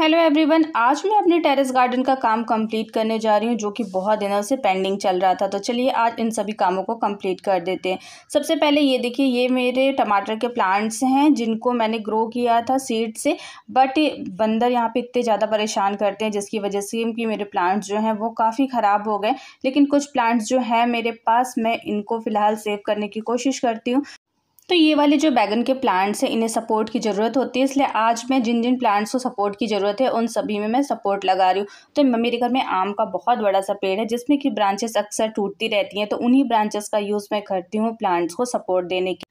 hello everyone आज मैं अपने टेरेस गार्डन का काम कंप्लीट करने जा रही हूँ जो कि बहुत दिनों से पेंडिंग चल रहा था तो चलिए आज इन सभी कामों को कंप्लीट कर देते हैं सबसे पहले ये देखिए ये मेरे टमाटर के प्लांट्स हैं जिनको मैंने ग्रो किया था सीड से बट बंदर यहाँ पे इतने ज़्यादा परेशान करते हैं जिसकी वजह से कि मेरे प्लांट्स जो हैं वो काफ़ी ख़राब हो गए लेकिन कुछ प्लांट्स जो हैं मेरे पास मैं इनको फ़िलहाल सेव करने की कोशिश करती हूँ तो ये वाले जो बैगन के प्लांट्स हैं इन्हें सपोर्ट की ज़रूरत होती है इसलिए आज मैं जिन जिन प्लांट्स को सपोर्ट की ज़रूरत है उन सभी में मैं सपोर्ट लगा रही हूँ तो मेरे घर में आम का बहुत बड़ा सा पेड़ है जिसमें कि ब्रांचेस अक्सर टूटती रहती हैं तो उन्हीं ब्रांचेस का यूज़ मैं करती हूँ प्लांट्स को सपोर्ट देने के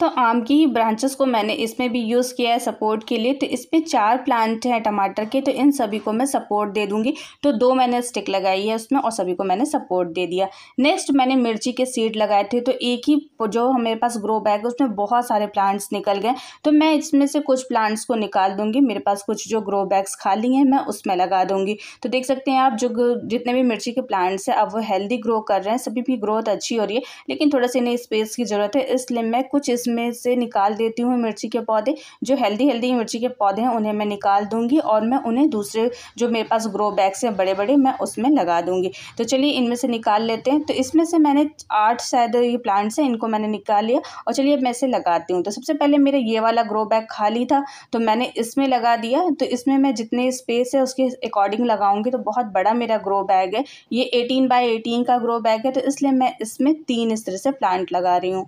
तो आम की ही ब्रांचेस को मैंने इसमें भी यूज़ किया है सपोर्ट के लिए तो इसमें चार प्लांट हैं टमाटर के तो इन सभी को मैं सपोर्ट दे दूँगी तो दो मैंने स्टिक लगाई है उसमें और सभी को मैंने सपोर्ट दे दिया नेक्स्ट मैंने मिर्ची के सीड लगाए थे तो एक ही जो मेरे पास ग्रो बैग है उसमें बहुत सारे प्लांट्स निकल गए तो मैं इसमें से कुछ प्लांट्स को निकाल दूँगी मेरे पास कुछ जो ग्रो बैग्स खाली हैं मैं उसमें लगा दूँगी तो देख सकते हैं आप जो जितने भी मिर्ची के प्लांट्स हैं अब वो हेल्दी ग्रो कर रहे हैं सभी भी ग्रोथ अच्छी हो रही है लेकिन थोड़ा सा इन्हें स्पेस की ज़रूरत है इसलिए मैं कुछ इस इसमें से निकाल देती हूँ मिर्ची के पौधे जो हेल्दी हेल्दी मिर्ची के पौधे हैं उन्हें मैं निकाल दूँगी और मैं उन्हें दूसरे जो मेरे पास ग्रो बैग्स हैं बड़े बड़े मैं उसमें लगा दूँगी तो चलिए इनमें से निकाल लेते हैं तो इसमें से मैंने आठ शायद ये प्लांट्स हैं इनको मैंने निकाल लिया और चलिए अब मैं इसे लगाती हूँ तो सबसे पहले मेरा ये वाला ग्रो बैग खाली था तो मैंने इसमें लगा दिया तो इसमें मैं जितने स्पेस है उसके अकॉर्डिंग लगाऊंगी तो बहुत बड़ा मेरा ग्रो बैग है ये एटीन बाई एटीन का ग्रो बैग है तो इसलिए मैं इसमें तीन इस तरह से प्लांट लगा रही हूँ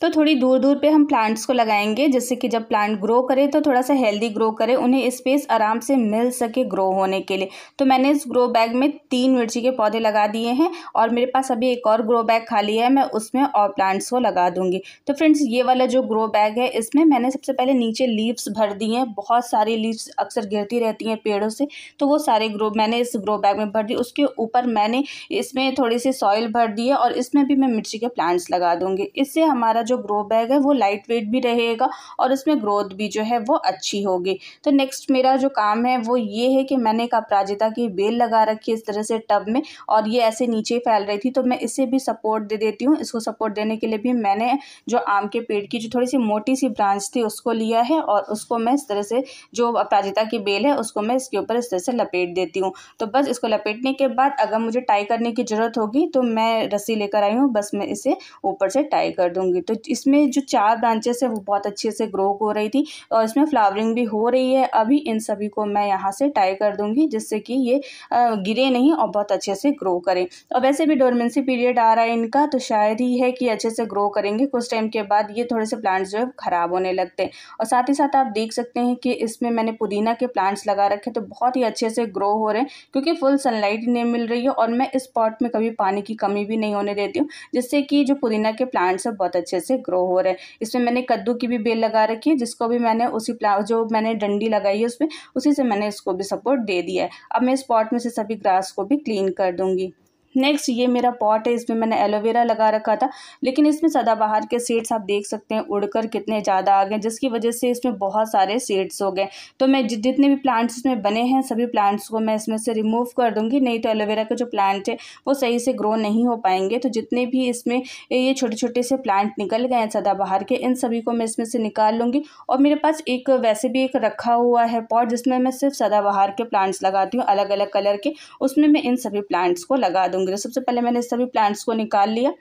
तो थोड़ी दूर दूर पे हम प्लांट्स को लगाएंगे जिससे कि जब प्लांट ग्रो करे तो थोड़ा सा हेल्दी ग्रो करे उन्हें स्पेस आराम से मिल सके ग्रो होने के लिए तो मैंने इस ग्रो बैग में तीन मिर्ची के पौधे लगा दिए हैं और मेरे पास अभी एक और ग्रो बैग खाली है मैं उसमें और प्लांट्स को लगा दूंगी तो फ्रेंड्स ये वाला जो ग्रो बैग है इसमें मैंने सबसे पहले नीचे लीव्स भर दी हैं बहुत सारी लीव्स अक्सर गिरती रहती हैं पेड़ों से तो वो सारे ग्रो मैंने इस ग्रो बैग में भर दी उसके ऊपर मैंने इसमें थोड़ी सी सॉइल भर दी है और इसमें भी मैं मिर्ची के प्लांट्स लगा दूँगी इससे हमारा जो ग्रो बैग है वो लाइट वेट भी रहेगा और उसमें ग्रोथ भी जो है वो अच्छी होगी तो नेक्स्ट मेरा जो काम है वो ये है कि मैंने एक अपराजिता की बेल लगा रखी इस तरह से टब में और ये ऐसे नीचे फैल रही थी तो मैं इसे भी सपोर्ट दे देती हूँ इसको सपोर्ट देने के लिए भी मैंने जो आम के पेड़ की जो थोड़ी सी मोटी सी ब्रांच थी उसको लिया है और उसको मैं इस तरह से जो अपराजिता की बेल है उसको मैं इसके ऊपर इस तरह से लपेट देती हूँ तो बस इसको लपेटने के बाद अगर मुझे टाई करने की ज़रूरत होगी तो मैं रस्सी लेकर आई हूँ बस मैं इसे ऊपर से टाई कर दूँगी तो इसमें जो चार ब्रांचेस है वो बहुत अच्छे से ग्रो हो रही थी और इसमें फ्लावरिंग भी हो रही है अभी इन सभी को मैं यहाँ से टाई कर दूँगी जिससे कि ये गिरे नहीं और बहुत अच्छे से ग्रो करें और वैसे भी डोरमेंसी पीरियड आ रहा है इनका तो शायद ही है कि अच्छे से ग्रो करेंगे कुछ टाइम के बाद ये थोड़े से प्लांट्स जो है ख़राब होने लगते हैं और साथ ही साथ आप देख सकते हैं कि इसमें मैंने पुदीना के प्लांट्स लगा रखे तो बहुत ही अच्छे से ग्रो हो रहे हैं क्योंकि फुल सनलाइट नहीं मिल रही है और मैं इस पॉट में कभी पानी की कमी भी नहीं होने देती हूँ जिससे कि जो पुदीना के प्लांट्स हैं बहुत अच्छे से से ग्रो हो रहे हैं इसमें मैंने कद्दू की भी बेल लगा रखी है जिसको भी मैंने उसी प्लांट जो मैंने डंडी लगाई है उसमें उसी से मैंने इसको भी सपोर्ट दे दिया है अब मैं इस पॉट में से सभी ग्रास को भी क्लीन कर दूँगी नेक्स्ट ये मेरा पॉट है इसमें मैंने एलोवेरा लगा रखा था लेकिन इसमें सदाबहार के सीड्स आप देख सकते हैं उड़कर कितने ज़्यादा आ गए जिसकी वजह से इसमें बहुत सारे सीड्स हो गए तो मैं जितने भी प्लांट्स इसमें बने हैं सभी प्लांट्स को मैं इसमें से रिमूव कर दूँगी नहीं तो एलोवेरा के जो प्लांट है वो सही से ग्रो नहीं हो पाएंगे तो जितने भी इसमें ये छोटे छोटे से प्लांट निकल गए हैं सदाबहार के इन सभी को मैं इसमें से निकाल लूँगी और मेरे पास एक वैसे भी एक रखा हुआ है पॉट जिसमें मैं सिर्फ सदाबहार के प्लांट्स लगाती हूँ अलग अलग कलर के उसमें मैं इन सभी प्लांट्स को लगा दूँगी देंगे तो सबसे पहले मैंने सभी प्लांट्स को निकाल लिया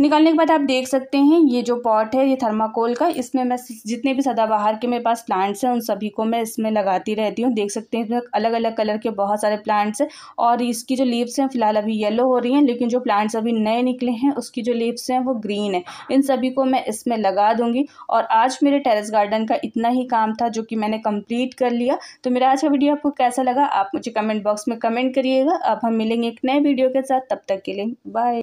निकालने के बाद आप देख सकते हैं ये जो पॉट है ये थर्माकोल का इसमें मैं जितने भी सदाबहार के मेरे पास प्लांट्स हैं उन सभी को मैं इसमें लगाती रहती हूँ देख सकते हैं इसमें अलग अलग कलर के बहुत सारे प्लांट्स हैं और इसकी जो लीव्स हैं फिलहाल अभी येलो हो रही हैं लेकिन जो प्लांट्स अभी नए निकले हैं उसकी जो लीव्स हैं वो ग्रीन है इन सभी को मैं इसमें लगा दूँगी और आज मेरे टेरेस गार्डन का इतना ही काम था जो कि मैंने कम्प्लीट कर लिया तो मेरा आज का वीडियो आपको कैसा लगा आप मुझे कमेंट बॉक्स में कमेंट करिएगा अब हम मिलेंगे एक नए वीडियो के साथ तब तक के लिए बाय